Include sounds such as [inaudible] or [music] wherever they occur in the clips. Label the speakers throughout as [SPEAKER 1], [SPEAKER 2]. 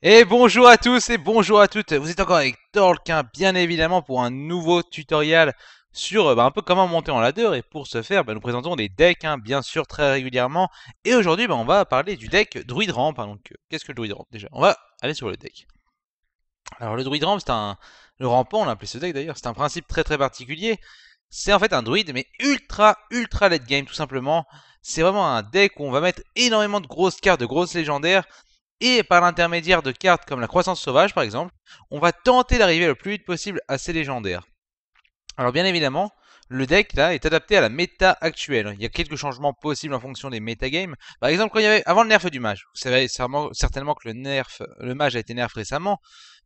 [SPEAKER 1] Et bonjour à tous et bonjour à toutes, vous êtes encore avec Tolkien hein, bien évidemment pour un nouveau tutoriel sur euh, bah, un peu comment monter en ladder et pour ce faire bah, nous présentons des decks hein, bien sûr très régulièrement et aujourd'hui bah, on va parler du deck Druid Ramp, hein. donc euh, qu'est-ce que le Druid Ramp déjà On va aller sur le deck. Alors le Druid Ramp c'est un... le rampant on appelé ce deck d'ailleurs, c'est un principe très très particulier, c'est en fait un druide mais ultra ultra late game tout simplement, c'est vraiment un deck où on va mettre énormément de grosses cartes, de grosses légendaires et par l'intermédiaire de cartes comme la croissance sauvage par exemple, on va tenter d'arriver le plus vite possible à ces légendaires. Alors bien évidemment, le deck là est adapté à la méta actuelle. Il y a quelques changements possibles en fonction des metagames. Par exemple, quand il y avait avant le nerf du mage, vous savez certainement que le nerf, le mage a été nerf récemment,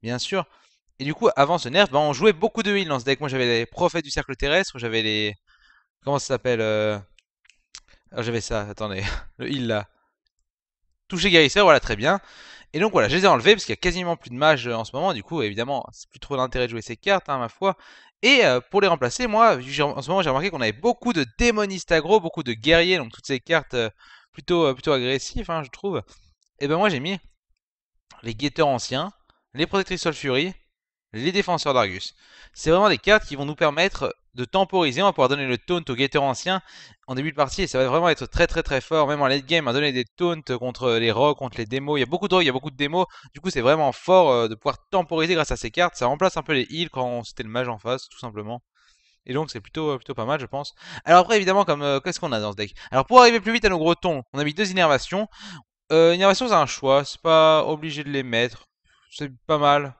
[SPEAKER 1] bien sûr. Et du coup, avant ce nerf, ben, on jouait beaucoup de heal dans ce deck. Moi, j'avais les prophètes du cercle terrestre, j'avais les comment ça s'appelle euh, Alors ah, J'avais ça. Attendez, [laughs] le heal là. Toucher guérisseur, voilà, très bien. Et donc voilà, je les ai enlevés parce qu'il y a quasiment plus de mages euh, en ce moment. Du coup, évidemment, c'est plus trop d'intérêt de jouer ces cartes, à hein, ma foi. Et euh, pour les remplacer, moi, en ce moment, j'ai remarqué qu'on avait beaucoup de démonistes agro, beaucoup de guerriers. Donc toutes ces cartes euh, plutôt, plutôt agressives, hein, je trouve. Et ben moi, j'ai mis les guetteurs anciens, les protectrices Solfury, les défenseurs d'Argus. C'est vraiment des cartes qui vont nous permettre de temporiser. On va pouvoir donner le taunt au guetteur ancien en début de partie. Et ça va vraiment être très très très fort. Même en late game, à donner des taunts contre les rocks, contre les démos. Il y a beaucoup de rocs, il y a beaucoup de démos. Du coup, c'est vraiment fort euh, de pouvoir temporiser grâce à ces cartes. Ça remplace un peu les heals quand c'était le mage en face, tout simplement. Et donc c'est plutôt, euh, plutôt pas mal je pense. Alors après évidemment comme euh, qu'est-ce qu'on a dans ce deck Alors pour arriver plus vite à nos gros tons, on a mis deux innervations. Euh, innervations c'est un choix, c'est pas obligé de les mettre. C'est pas mal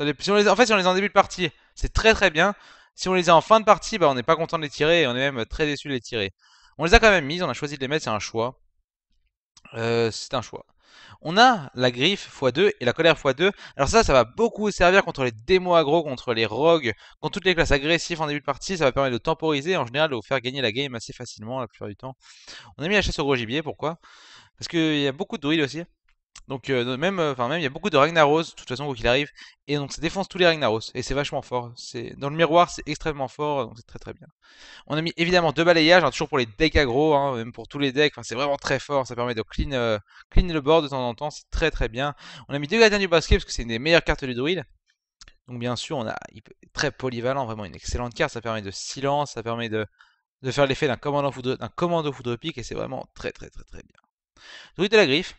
[SPEAKER 1] on les en fait, si on les a en début de partie, c'est très très bien. Si on les a en fin de partie, bah, on n'est pas content de les tirer et on est même très déçu de les tirer. On les a quand même mises, on a choisi de les mettre, c'est un choix. Euh, c'est un choix. On a la griffe x2 et la colère x2. Alors ça, ça va beaucoup servir contre les démos agro contre les rogues, contre toutes les classes agressives en début de partie. Ça va permettre de temporiser en général de vous faire gagner la game assez facilement la plupart du temps. On a mis la chasse au gros gibier, pourquoi Parce qu'il y a beaucoup de druides aussi. Donc euh, même, euh, enfin même, il y a beaucoup de Ragnaros, de toute façon quoi qu'il arrive, et donc ça défonce tous les Ragnaros, et c'est vachement fort. C'est dans le miroir, c'est extrêmement fort, donc c'est très très bien. On a mis évidemment deux balayages, hein, toujours pour les decks aggro, hein, même pour tous les decks. Enfin c'est vraiment très fort, ça permet de clean, euh, clean le board de temps en temps, c'est très très bien. On a mis deux gardiens du basket parce que c'est une des meilleures cartes du druide. Donc bien sûr, on a très polyvalent, vraiment une excellente carte. Ça permet de silence, ça permet de, de faire l'effet d'un commando foudre, d'un commando foudre pique, et c'est vraiment très très très très bien. Druide de la griffe.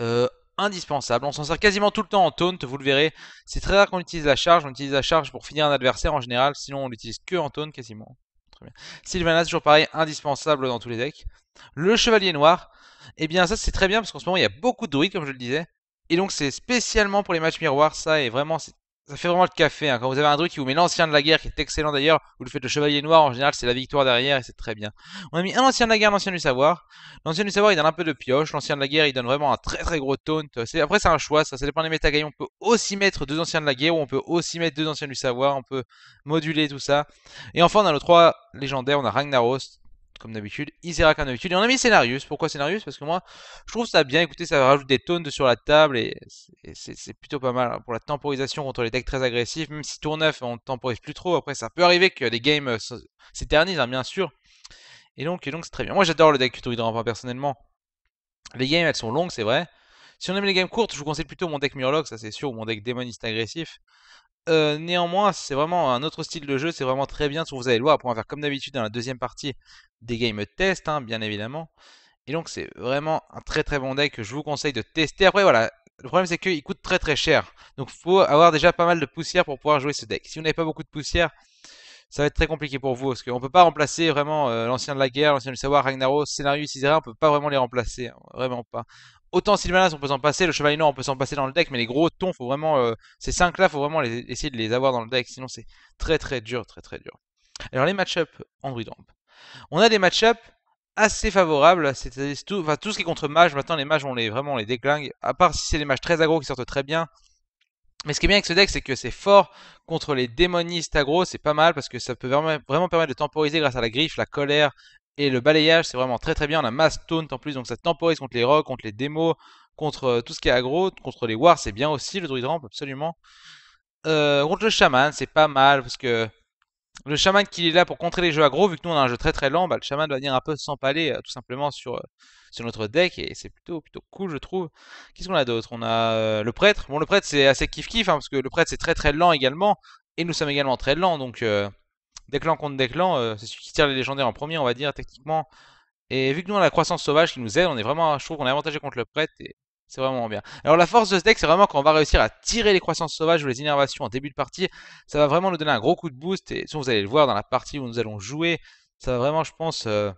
[SPEAKER 1] Euh, indispensable. On s'en sert quasiment tout le temps en taunt, vous le verrez. C'est très rare qu'on utilise la charge. On utilise la charge pour finir un adversaire en général. Sinon, on l'utilise que en taunt quasiment. Très bien. Sylvanas, toujours pareil, indispensable dans tous les decks. Le Chevalier Noir. et eh bien, ça, c'est très bien parce qu'en ce moment, il y a beaucoup de druides, comme je le disais. Et donc, c'est spécialement pour les matchs miroirs. Ça, est vraiment, c'est ça fait vraiment le café. Hein. Quand vous avez un truc qui vous met l'ancien de la guerre, qui est excellent d'ailleurs, vous le faites le chevalier noir, en général c'est la victoire derrière et c'est très bien. On a mis un ancien de la guerre, l'ancien du savoir. L'ancien du savoir il donne un peu de pioche, l'ancien de la guerre il donne vraiment un très très gros taunt. Après c'est un choix, ça, ça dépend des métagailles. On peut aussi mettre deux anciens de la guerre ou on peut aussi mettre deux anciens du savoir, on peut moduler tout ça. Et enfin on a nos trois légendaires, on a Ragnaros, comme d'habitude, Isera comme d'habitude. Et on a mis Scénarius. Pourquoi Scénarius Parce que moi, je trouve ça bien. Écoutez, ça rajoute des tonnes sur la table et c'est plutôt pas mal hein, pour la temporisation contre les decks très agressifs. Même si tour 9, on temporise plus trop. Après, ça peut arriver que les games s'éternisent, hein, bien sûr. Et donc, et donc c'est très bien. Moi, j'adore le deck Tutor personnellement. Les games, elles sont longues, c'est vrai. Si on aime les games courtes, je vous conseille plutôt mon deck Murloc, ça c'est sûr, ou mon deck démoniste agressif. Euh, néanmoins, c'est vraiment un autre style de jeu, c'est vraiment très bien. Vous allez le voir, on va faire comme d'habitude dans la deuxième partie des games test, hein, bien évidemment. Et donc c'est vraiment un très très bon deck que je vous conseille de tester. Après voilà, le problème c'est qu'il coûte très très cher. Donc il faut avoir déjà pas mal de poussière pour pouvoir jouer ce deck. Si vous n'avez pas beaucoup de poussière, ça va être très compliqué pour vous. Parce qu'on ne peut pas remplacer vraiment euh, l'ancien de la guerre, l'ancien du savoir, Ragnaros, Scénarius, Isera On ne peut pas vraiment les remplacer. Hein, vraiment pas. Autant Sylvanas on peut s'en passer, le Chevalier Noir on peut s'en passer dans le deck, mais les gros tons, faut vraiment, euh, ces 5 là, faut vraiment essayer de les avoir dans le deck, sinon c'est très très dur, très très dur. Alors les match-up en On a des match-up assez favorables, c'est-à-dire tout, enfin, tout ce qui est contre mage, maintenant les mages on les, vraiment on les déclingue, à part si c'est des mages très agro qui sortent très bien, mais ce qui est bien avec ce deck, c'est que c'est fort contre les démonistes agro, c'est pas mal parce que ça peut vraiment, permettre de temporiser grâce à la griffe, la colère et le balayage, c'est vraiment très très bien. On a Mass Taunt en plus, donc ça temporise contre les rocs, contre les démos, contre euh, tout ce qui est aggro, contre les wars, c'est bien aussi le druid ramp, absolument. Euh, contre le shaman, c'est pas mal parce que le shaman qui est là pour contrer les jeux aggro, vu que nous on a un jeu très très lent, bah, le shaman doit venir un peu s'empaler euh, tout simplement sur, sur, notre deck et c'est plutôt, plutôt cool je trouve. Qu'est-ce qu'on a d'autre On a, le prêtre. Bon le prêtre c'est assez kiff kiff hein, parce que le prêtre c'est très très lent également et nous sommes également très lents donc des contre des euh, c'est celui qui tire les légendaires en premier, on va dire, techniquement. Et vu que nous on a la croissance sauvage qui nous aide, on est vraiment, je trouve qu'on est avantagé contre le prêtre et c'est vraiment bien. Alors la force de ce deck, c'est vraiment quand on va réussir à tirer les croissances sauvages ou les innervations en début de partie. Ça va vraiment nous donner un gros coup de boost et si vous allez le voir dans la partie où nous allons jouer, ça va vraiment, je pense, euh,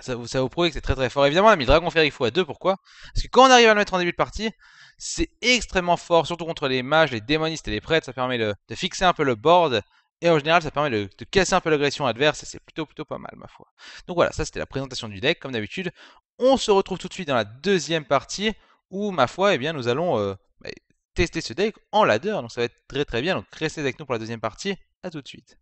[SPEAKER 1] ça, vous, vous prouver que c'est très très fort. Évidemment, la a mis il Dragon à deux, 2, pourquoi Parce que quand on arrive à le mettre en début de partie, c'est extrêmement fort, surtout contre les mages, les démonistes et les prêtres. Ça permet de fixer un peu le board et en général, ça permet de, casser un peu l'agression adverse et c'est plutôt plutôt pas mal, ma foi. Donc voilà, ça c'était la présentation du deck. Comme d'habitude, on se retrouve tout de suite dans la deuxième partie où, ma foi, eh bien, nous allons euh, bah, tester ce deck en ladder. Donc ça va être très très bien. Donc restez avec nous pour la deuxième partie. à tout de suite.